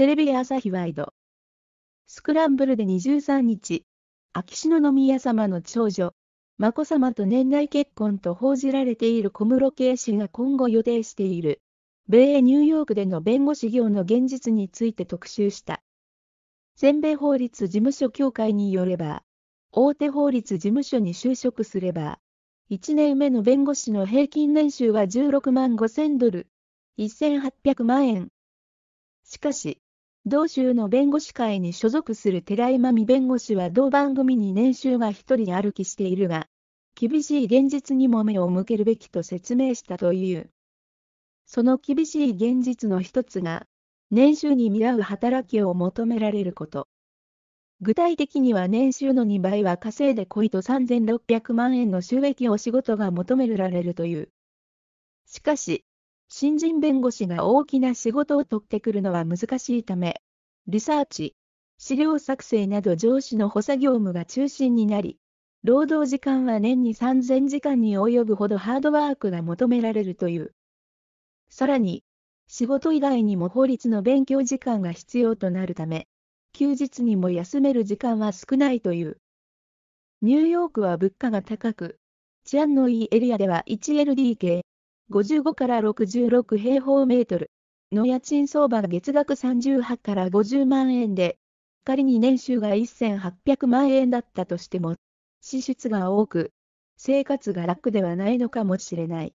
テレビ朝日ワイド。スクランブルで23日、秋篠宮さまの長女、眞子さまと年内結婚と報じられている小室圭氏が今後予定している、米ニューヨークでの弁護士業の現実について特集した。全米法律事務所協会によれば、大手法律事務所に就職すれば、1年目の弁護士の平均年収は16万5000ドル、1800万円。しかし、同州の弁護士会に所属する寺井真美弁護士は同番組に年収が一人歩きしているが、厳しい現実にも目を向けるべきと説明したという。その厳しい現実の一つが、年収に見合う働きを求められること。具体的には年収の2倍は稼いでこいと3600万円の収益を仕事が求められるという。しかし、新人弁護士が大きな仕事を取ってくるのは難しいため、リサーチ、資料作成など上司の補佐業務が中心になり、労働時間は年に3000時間に及ぶほどハードワークが求められるという。さらに、仕事以外にも法律の勉強時間が必要となるため、休日にも休める時間は少ないという。ニューヨークは物価が高く、治安のいいエリアでは 1LDK、55から66平方メートルの家賃相場が月額38から50万円で、仮に年収が1800万円だったとしても、支出が多く、生活が楽ではないのかもしれない。